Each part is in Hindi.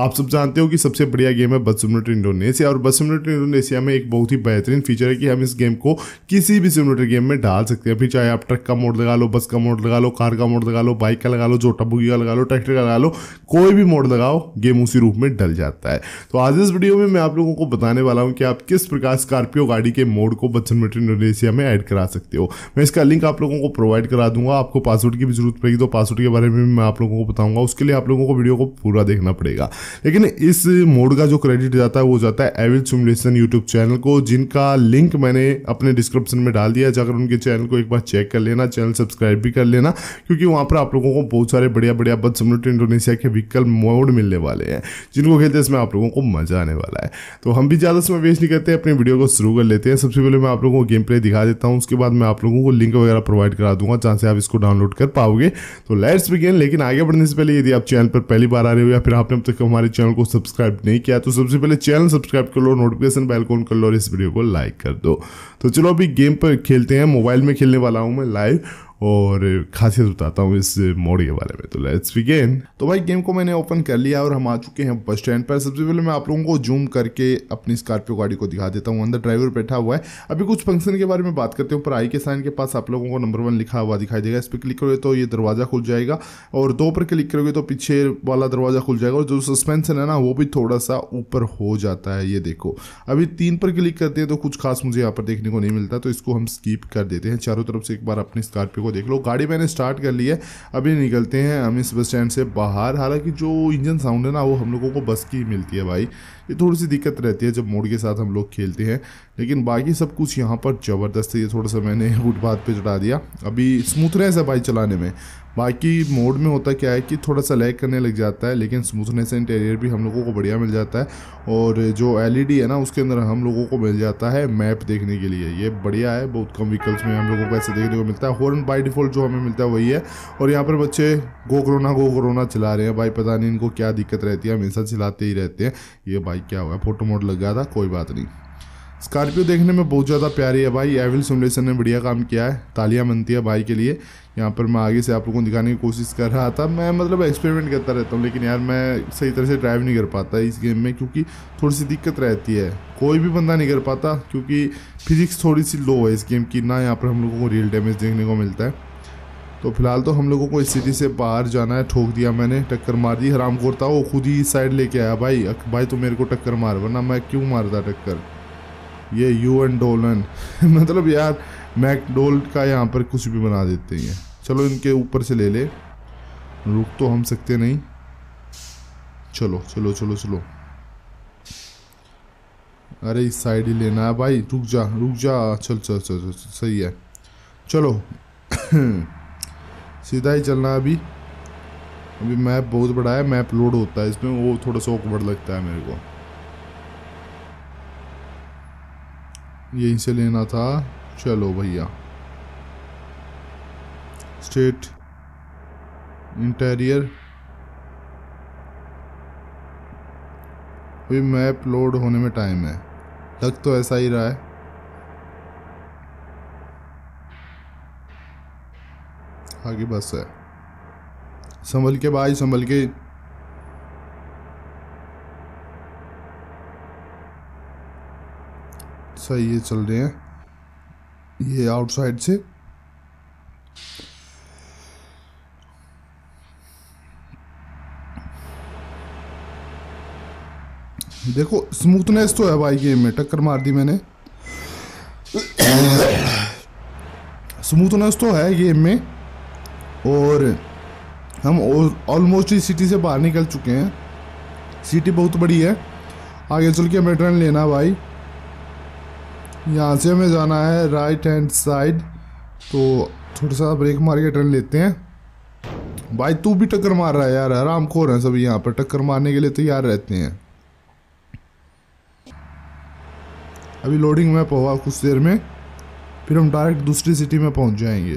आप सब जानते हो कि सबसे बढ़िया गेम है बस सिमुलेटर इंडोनेशिया और बस सिमुलेटर इंडोनेशिया में एक बहुत ही बेहतरीन फीचर है कि हम इस गेम को किसी भी सिमुलेटर गेम में डाल सकते हैं फिर चाहे आप ट्रक का मोड लगा लो बस का मोड लगा लो कार का मोड लगा लो बाइक का लगा लो जोटा बुगी का लगा लो ट्रैक्टर का लगा लो कोई भी मोड लगाओ गेम उसी रूप में डल जाता है तो आज इस वीडियो में मैं आप लोगों को बताने वाला हूँ कि आप किस प्रकार स्कॉर्पियो गाड़ी के मोड को बस सिमुलेटर इंडोनेशिया में ऐड करा सकते हो मैं इसका लिंक आप लोगों को प्रोवाइड करा दूंगा आपको पासवर्ड की भी जरूरत पड़ेगी तो पासवर्ड के बारे में मैं आप लोगों को बताऊंगा उसके लिए आप लोगों को वीडियो को पूरा देखना पड़ेगा लेकिन इस मोड का जो क्रेडिट जाता है वो जाता है एविल सिमुलेशन यूट्यूब चैनल को जिनका लिंक मैंने अपने डिस्क्रिप्शन में डाल दिया जाकर उनके चैनल को एक बार चेक कर लेना चैनल सब्सक्राइब भी कर लेना क्योंकि वहाँ पर आप लोगों को बहुत सारे बढ़िया बढ़िया बद सिमुलेटर इंडोनेशिया के व्हीकल मोड मिलने वाले हैं जिनको हैं इसमें आप लोगों को मजा आने वाला है तो हम भी ज़्यादा समय वेस्ट नहीं करते अपनी वीडियो को शुरू कर लेते हैं सबसे पहले मैं आप लोगों को गेम प्ले दिखा देता हूँ उसके बाद मैं आप लोगों को लिंक वगैरह प्रोवाइड करा दूंगा जहाँ से आप इसको डाउनलोड कर पाओगे तो लेट्स बिगेन लेकिन आगे बढ़ने से पहले यदि आप चैनल पर पहली बार आ रहे हो या फिर आपने अब तक हमारे हमारे चैनल को सब्सक्राइब नहीं किया तो सबसे पहले चैनल सब्सक्राइब कर लो नोटिफिकेशन बेल को ऑन कर लो और इस वीडियो को लाइक कर दो तो चलो अभी गेम पर खेलते हैं मोबाइल में खेलने वाला हूँ मैं लाइव और खासियत बताता हूँ इस मोड के बारे में तो लेट्स बिगेन तो भाई गेम को मैंने ओपन कर लिया और हम आ चुके हैं बस स्टैंड पर सबसे पहले मैं आप लोगों को जूम करके अपनी स्कॉर्पियो गाड़ी को दिखा देता हूँ अंदर ड्राइवर बैठा हुआ है अभी कुछ फंक्शन के बारे में बात करते हैं ऊपर आई के साइन के पास आप लोगों को नंबर वन लिखा हुआ दिखाई देगा इस पर क्लिक करोगे तो ये दरवाज़ा खुल जाएगा और दो पर क्लिक करोगे तो पीछे वाला दरवाज़ा खुल जाएगा और जो सस्पेंसन है ना वो भी थोड़ा सा ऊपर हो जाता है ये देखो अभी तीन पर क्लिक करते हैं तो कुछ खास मुझे यहाँ पर देखने को नहीं मिलता तो इसको हम स्कीप कर देते हैं चारों तरफ से एक बार अपनी स्कॉर्पियो को देख लो गाड़ी मैंने स्टार्ट कर ली है अभी निकलते हैं हम इस बस स्टैंड से बाहर हालांकि जो इंजन साउंड है ना वो हम लोगों को बस की मिलती है भाई ये थोड़ी सी दिक्कत रहती है जब मोड़ के साथ हम लोग खेलते हैं लेकिन बाकी सब कुछ यहाँ पर ज़बरदस्त है ये थोड़ा सा मैंने फुटपाथ पे चढ़ा दिया अभी स्मूथनेस है बाइक चलाने में बाकी मोड में होता क्या है कि थोड़ा सा लैग करने लग जाता है लेकिन स्मूथनेस इंटीरियर भी हम लोगों को बढ़िया मिल जाता है और जो एल है ना उसके अंदर हम लोगों को मिल जाता है मैप देखने के लिए ये बढ़िया है बहुत कम व्हीकल्स में हम लोगों को ऐसे देखने को मिलता है हॉर्न बाई डिफ़ॉल्ट जो हमें मिलता है वही है और यहाँ पर बच्चे गो कोरोना गो कोरोना चला रहे हैं भाई पता नहीं इनको क्या दिक्कत रहती है हमेशा चलाते ही रहते हैं ये भाई क्या हुआ फोटो मोड लग गया था कोई बात नहीं स्कॉर्पियो देखने में बहुत ज़्यादा प्यारी है भाई एविल सिमुलेशन ने बढ़िया काम किया है तालियां बनती है भाई के लिए यहाँ पर मैं आगे से आप लोगों को दिखाने की कोशिश कर रहा था मैं मतलब एक्सपेरिमेंट करता रहता हूँ लेकिन यार मैं सही तरह से ड्राइव नहीं कर पाता इस गेम में क्योंकि थोड़ी सी दिक्कत रहती है कोई भी बंदा नहीं कर पाता क्योंकि फिजिक्स थोड़ी सी लो है इस गेम की ना यहाँ पर हम लोगों को रियल डैमेज देखने को मिलता है तो फिलहाल तो हम लोगों को इस सिटी से बाहर जाना है ठोक दिया मैंने टक्कर मार दी हराम खोरता वो खुद ही इस साइड लेके आया भाई भाई तो मेरे को टक्कर मार वरना मैं क्यों मारता टक्कर ये यू एन डोलन मतलब यार मैकडोल का यहाँ पर कुछ भी बना देते हैं चलो इनके ऊपर से ले ले रुक तो हम सकते नहीं चलो चलो चलो चलो अरे इस साइड ही लेना है भाई रुक जा रुक जा चल चल चल, चल, चल सही है चलो सीधा ही चलना है अभी अभी मैप बहुत बड़ा है मैप लोड होता है इसमें वो थोड़ा सा ऑकवर्ड लगता है मेरे को यहीं से लेना था चलो भैया स्टेट इंटीरियर अभी मैप लोड होने में टाइम है लग तो ऐसा ही रहा है आगे बस है संभल के भाई संभल के सही है चल रहे हैं ये आउटसाइड से देखो स्मूथनेस तो है भाई गेम में टक्कर मार दी मैंने स्मूथनेस तो है गेम में और हम ऑलमोस्ट ही सिटी से बाहर निकल चुके हैं सिटी बहुत बड़ी है आगे चल के हमें ट्रेन लेना भाई यहाँ से हमें जाना है राइट हैंड साइड तो थोड़ा सा ब्रेक मार के ट्रेन लेते हैं भाई तू भी टक्कर मार रहा है यार आराम रहे हैं सभी यहाँ पर टक्कर मारने के लिए तैयार रहते हैं अभी लोडिंग में पवा कुछ देर में फिर हम डायरेक्ट दूसरी सिटी में पहुँच जाएंगे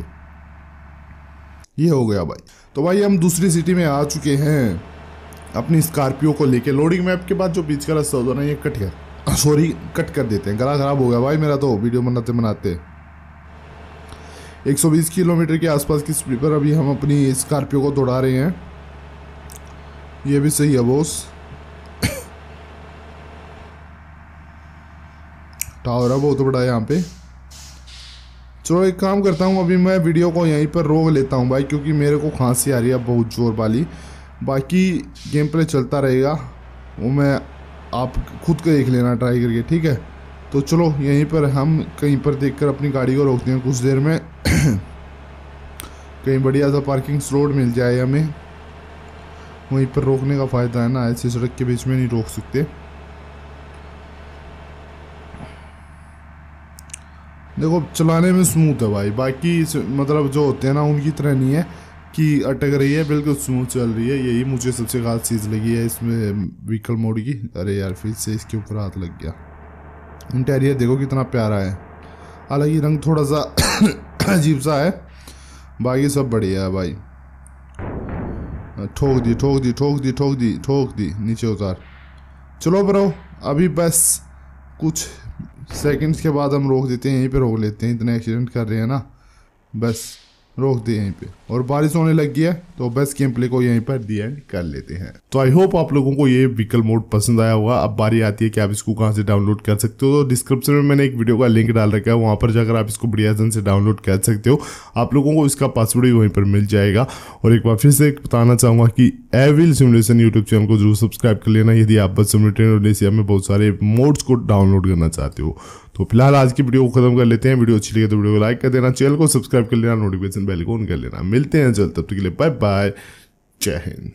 ये हो गया भाई तो भाई हम दूसरी सिटी में आ चुके हैं अपनी स्कॉर्पियो को लेके लोडिंग मैप के बाद जो बीच का रास्ता होता है ना ये कट गया सॉरी ah, कट कर देते हैं गला ख़राब हो गया भाई मेरा तो वीडियो बनाते बनाते 120 किलोमीटर के आसपास की स्पीड पर अभी हम अपनी स्कॉर्पियो को दौड़ा रहे हैं ये भी सही है बोस टावर है बहुत बड़ा है यहाँ पे चलो एक काम करता हूँ अभी मैं वीडियो को यहीं पर रोक लेता हूँ भाई क्योंकि मेरे को खांसी आ रही है बहुत ज़ोर वाली बाकी गेम प्ले चलता रहेगा वो मैं आप खुद का देख लेना ट्राई करके ठीक है तो चलो यहीं पर हम कहीं पर देखकर अपनी गाड़ी को रोकते हैं कुछ देर में कहीं बढ़िया सा पार्किंग स्लोड मिल जाए हमें वहीं पर रोकने का फ़ायदा है ना ऐसी सड़क के बीच में नहीं रोक सकते देखो चलाने में स्मूथ है भाई बाकी मतलब जो होते हैं ना उनकी तरह नहीं है कि अटक रही है बिल्कुल स्मूथ चल रही है यही मुझे सबसे खास चीज़ लगी है इसमें व्हीकल मोड की अरे यार फिर से इसके ऊपर हाथ लग गया इंटेरियर देखो कितना प्यारा है हालांकि रंग थोड़ा सा अजीब सा है बाकी सब बढ़िया है भाई ठोक दी ठोक दी ठोक दी ठोक दी ठोक दी नीचे उतार चलो ब्रो अभी बस कुछ सेकंड्स के बाद हम रोक देते हैं यहीं पे रोक लेते हैं इतने एक्सीडेंट कर रहे हैं ना बस रोक दिए यहीं पे और बारिश होने लग गई है तो बस गेम प्ले को यहीं पर दी एंड कर लेते हैं तो आई होप आप लोगों को ये व्हीकल मोड पसंद आया होगा अब बारी आती है कि आप इसको कहाँ से डाउनलोड कर सकते हो तो डिस्क्रिप्शन में मैंने एक वीडियो का लिंक डाल रखा है वहाँ पर जाकर आप इसको बढ़िया जन से डाउनलोड कर सकते हो आप लोगों को इसका पासवर्ड भी वहीं पर मिल जाएगा और एक बार फिर से बताना चाहूँगा कि एविल सिमुलेशन यूट्यूब चैनल को जरूर सब्सक्राइब कर लेना यदि आप बस सिमुलेटर एशिया में बहुत सारे मोड्स को डाउनलोड करना चाहते हो तो फिलहाल आज की वीडियो को खत्म कर लेते हैं वीडियो अच्छी लगे तो वीडियो को लाइक कर देना चैनल को सब्सक्राइब कर लेना नोटिफिकेशन बेल को ऑन कर लेना मिलते हैं जल्द तब तक के लिए बाय बाय जय हिंद